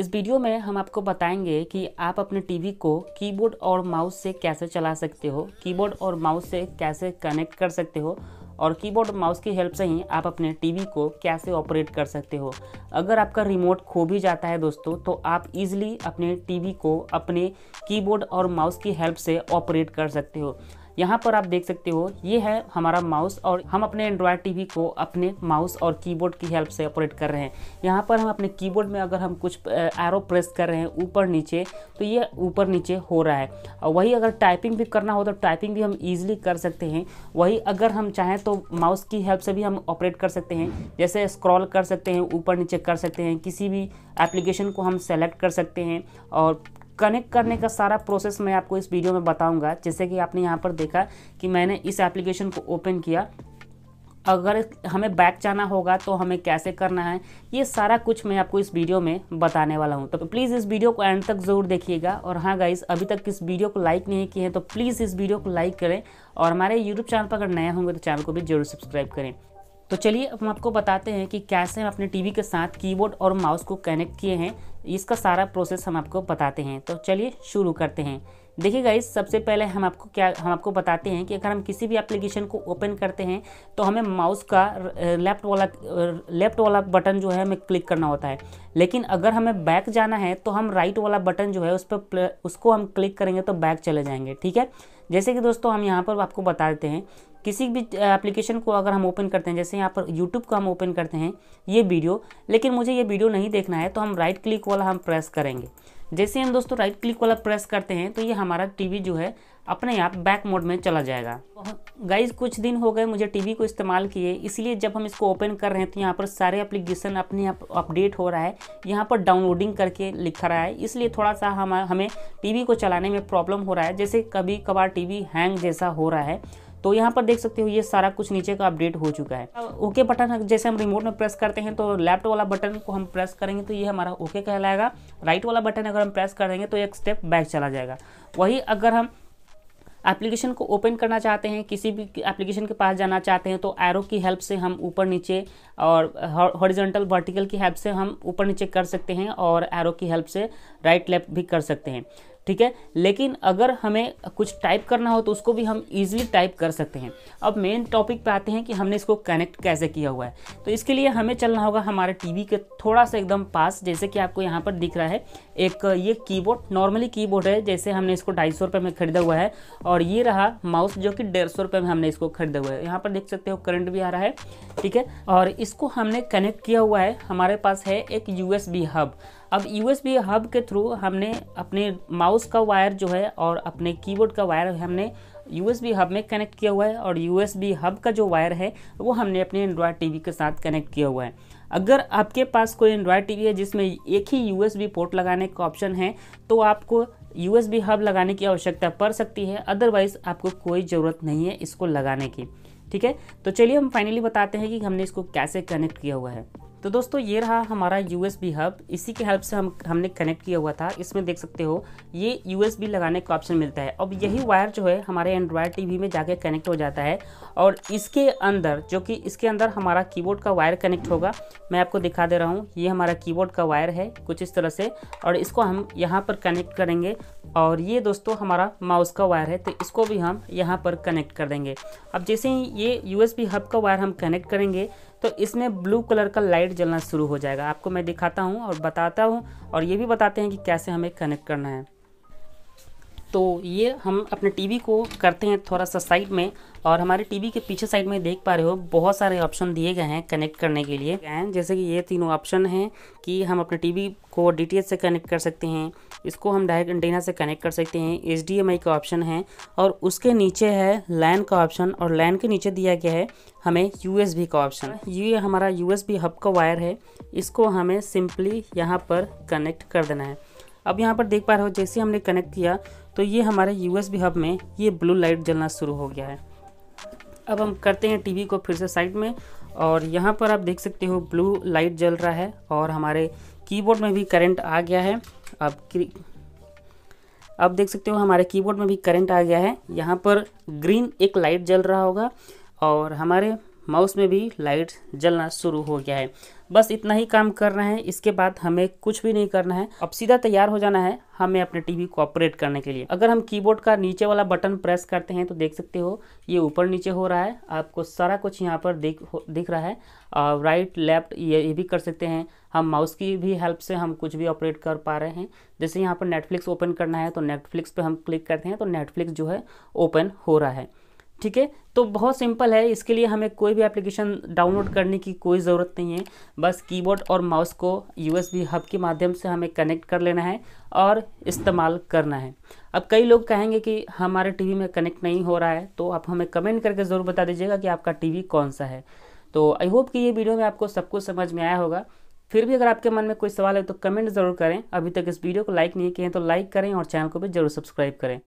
इस वीडियो में हम आपको बताएंगे कि आप अपने टीवी को कीबोर्ड और माउस से कैसे चला सकते हो कीबोर्ड और माउस से कैसे कनेक्ट कर सकते हो और कीबोर्ड माउस की हेल्प से ही आप अपने टीवी को कैसे ऑपरेट कर सकते हो अगर आपका रिमोट खो भी जाता है दोस्तों तो आप इजीली अपने टीवी को अपने कीबोर्ड और माउस की हेल्प से ऑपरेट कर सकते हो यहाँ पर आप देख सकते हो ये है हमारा माउस और हम अपने एंड्रॉयड टीवी को अपने माउस और कीबोर्ड की हेल्प से ऑपरेट कर रहे हैं यहाँ पर हम अपने कीबोर्ड में अगर हम कुछ एरो प्रेस कर रहे हैं ऊपर नीचे तो ये ऊपर नीचे हो रहा है और वही अगर टाइपिंग भी करना हो तो टाइपिंग भी हम ईजिली कर सकते हैं वही अगर हम चाहें तो माउस की हेल्प से भी हम ऑपरेट कर सकते हैं जैसे स्क्रॉल कर सकते हैं ऊपर नीचे कर सकते हैं किसी भी एप्लीकेशन को हम सेलेक्ट कर सकते हैं और कनेक्ट करने का सारा प्रोसेस मैं आपको इस वीडियो में बताऊंगा जैसे कि आपने यहाँ पर देखा कि मैंने इस एप्लीकेशन को ओपन किया अगर हमें बैक जाना होगा तो हमें कैसे करना है ये सारा कुछ मैं आपको इस वीडियो में बताने वाला हूँ तो प्लीज़ इस वीडियो को एंड तक ज़रूर देखिएगा और हाँ गाइज अभी तक इस वीडियो को लाइक नहीं किए हैं तो प्लीज़ इस वीडियो को लाइक करें और हमारे यूट्यूब चैनल पर अगर नए होंगे तो चैनल को भी जरूर सब्सक्राइब करें तो चलिए अब हम आपको बताते हैं कि कैसे हम अपने टीवी के साथ कीबोर्ड और माउस को कनेक्ट किए हैं इसका सारा प्रोसेस हम आपको बताते हैं तो चलिए शुरू करते हैं देखिए गाइस सबसे पहले हम आपको क्या हम आपको बताते हैं कि अगर हम किसी भी एप्लीकेशन को ओपन करते हैं तो हमें माउस का लेफ्ट वाला लेफ्ट वाला बटन जो है हमें क्लिक करना होता है लेकिन अगर हमें बैक जाना है तो हम राइट वाला बटन जो है उस पर उसको हम क्लिक करेंगे तो बैक चले जाएंगे ठीक है जैसे कि दोस्तों हम यहाँ पर आपको बता देते हैं किसी भी एप्लीकेशन को अगर हम ओपन करते हैं जैसे यहाँ पर यूट्यूब को हम ओपन करते हैं ये वीडियो लेकिन मुझे ये वीडियो नहीं देखना है तो हम राइट क्लिक वाला हम प्रेस करेंगे जैसे हम दोस्तों राइट क्लिक वाला प्रेस करते हैं तो ये हमारा टीवी जो है अपने आप बैक मोड में चला जाएगा गाइज कुछ दिन हो गए मुझे टीवी को इस्तेमाल किए इसलिए जब हम इसको ओपन कर रहे हैं तो यहाँ पर सारे एप्लीकेशन अपने आप अपडेट हो रहा है यहाँ पर डाउनलोडिंग करके लिखा रहा है इसलिए थोड़ा सा हम हमें टीवी को चलाने में प्रॉब्लम हो रहा है जैसे कभी कभार टीवी हैंग जैसा हो रहा है तो यहाँ पर देख सकते हो ये सारा कुछ नीचे का अपडेट हो चुका है ओके बटन जैसे हम रिमोट में प्रेस करते हैं तो लेफ्ट वाला बटन को हम प्रेस करेंगे तो ये हमारा ओके कहलाएगा राइट वाला बटन अगर हम प्रेस कर देंगे तो एक स्टेप बैक चला जाएगा वही अगर हम एप्लीकेशन को ओपन करना चाहते हैं किसी भी एप्लीकेशन के पास जाना चाहते हैं तो एरो की हेल्प से हम ऊपर नीचे और हॉरिजॉन्टल वर्टिकल की हेल्प से हम ऊपर नीचे कर सकते हैं और एरो की हेल्प से राइट लेफ्ट भी कर सकते हैं ठीक है लेकिन अगर हमें कुछ टाइप करना हो तो उसको भी हम ईजिली टाइप कर सकते हैं अब मेन टॉपिक पे आते हैं कि हमने इसको कनेक्ट कैसे किया हुआ है तो इसके लिए हमें चलना होगा हमारे टीवी के थोड़ा सा एकदम पास जैसे कि आपको यहाँ पर दिख रहा है एक ये कीबोर्ड नॉर्मली कीबोर्ड है जैसे हमने इसको ढाई सौ में खरीदा हुआ है और ये रहा माउस जो कि डेढ़ सौ में हमने इसको खरीदा हुआ है यहाँ पर देख सकते हो करंट भी आ रहा है ठीक है और इसको हमने कनेक्ट किया हुआ है हमारे पास है एक यू हब अब यूएसबी हब के थ्रू हमने अपने माउस का वायर जो है और अपने कीबोर्ड का वायर हमने यूएसबी हब में कनेक्ट किया हुआ है और यूएसबी हब का जो वायर है वो हमने अपने एंड्रॉयड टीवी के साथ कनेक्ट किया हुआ है अगर आपके पास कोई एंड्रॉयड टीवी है जिसमें एक ही यूएसबी पोर्ट लगाने का ऑप्शन है तो आपको यूएसबी हब लगाने की आवश्यकता पड़ सकती है अदरवाइज़ आपको कोई ज़रूरत नहीं है इसको लगाने की ठीक है तो चलिए हम फाइनली बताते हैं कि हमने इसको कैसे कनेक्ट किया हुआ है तो दोस्तों ये रहा हमारा यू हब इसी के हेल्प से हम हमने कनेक्ट किया हुआ था इसमें देख सकते हो ये यू लगाने का ऑप्शन मिलता है अब यही वायर जो है हमारे एंड्रॉयड टी में जाके कनेक्ट हो जाता है और इसके अंदर जो कि इसके अंदर हमारा कीबोर्ड का वायर कनेक्ट होगा मैं आपको दिखा दे रहा हूँ ये हमारा कीबोर्ड का वायर है कुछ इस तरह से और इसको हम यहाँ पर कनेक्ट करेंगे और ये दोस्तों हमारा माउस का वायर है तो इसको भी हम यहाँ पर कनेक्ट कर देंगे अब जैसे ही ये यू हब का वायर हम कनेक्ट करेंगे तो इसमें ब्लू कलर का लाइट जलना शुरू हो जाएगा आपको मैं दिखाता हूँ और बताता हूँ और ये भी बताते हैं कि कैसे हमें कनेक्ट करना है तो ये हम अपने टीवी को करते हैं थोड़ा सा साइड में और हमारे टीवी के पीछे साइड में देख पा रहे हो बहुत सारे ऑप्शन दिए गए हैं कनेक्ट करने के लिए जैसे कि ये तीनों ऑप्शन हैं कि हम अपने टीवी को डी से कनेक्ट कर सकते हैं इसको हम डायरेक्ट एंटीना से कनेक्ट कर सकते हैं एच का ऑप्शन है और उसके नीचे है लैन का ऑप्शन और लैन के नीचे दिया गया है हमें यू का ऑप्शन ये हमारा यू हब का वायर है इसको हमें सिंपली यहाँ पर कनेक्ट कर देना है अब यहाँ पर देख पा रहे हो जैसे हमने कनेक्ट किया तो ये हमारे यू हब में ये ब्लू लाइट जलना शुरू हो गया है अब हम करते हैं टीवी को फिर से साइड में और यहाँ पर आप देख सकते हो ब्लू लाइट जल रहा है और हमारे कीबोर्ड में भी करंट आ गया है अब अब देख सकते हो हमारे कीबोर्ड में भी करंट आ गया है यहाँ पर ग्रीन एक लाइट जल रहा होगा और हमारे माउस में भी लाइट जलना शुरू हो गया है बस इतना ही काम करना है इसके बाद हमें कुछ भी नहीं करना है अब सीधा तैयार हो जाना है हमें अपने टीवी को ऑपरेट करने के लिए अगर हम कीबोर्ड का नीचे वाला बटन प्रेस करते हैं तो देख सकते हो ये ऊपर नीचे हो रहा है आपको सारा कुछ यहाँ पर दिख दिख रहा है और राइट लेफ्ट ये ये भी कर सकते हैं हम माउस की भी हेल्प से हम कुछ भी ऑपरेट कर पा रहे हैं जैसे यहाँ पर नेटफ्लिक्स ओपन करना है तो नेटफ्लिक्स पर हम क्लिक करते हैं तो नेटफ्लिक्स जो है ओपन हो रहा है ठीक है तो बहुत सिंपल है इसके लिए हमें कोई भी एप्लीकेशन डाउनलोड करने की कोई ज़रूरत नहीं है बस कीबोर्ड और माउस को यूएसबी हब के माध्यम से हमें कनेक्ट कर लेना है और इस्तेमाल करना है अब कई लोग कहेंगे कि हमारे टीवी में कनेक्ट नहीं हो रहा है तो आप हमें कमेंट करके ज़रूर बता दीजिएगा कि आपका टी कौन सा है तो आई होप कि ये वीडियो में आपको सब कुछ समझ में आया होगा फिर भी अगर आपके मन में कोई सवाल है तो कमेंट ज़रूर करें अभी तक इस वीडियो को लाइक नहीं किए तो लाइक करें और चैनल को भी जरूर सब्सक्राइब करें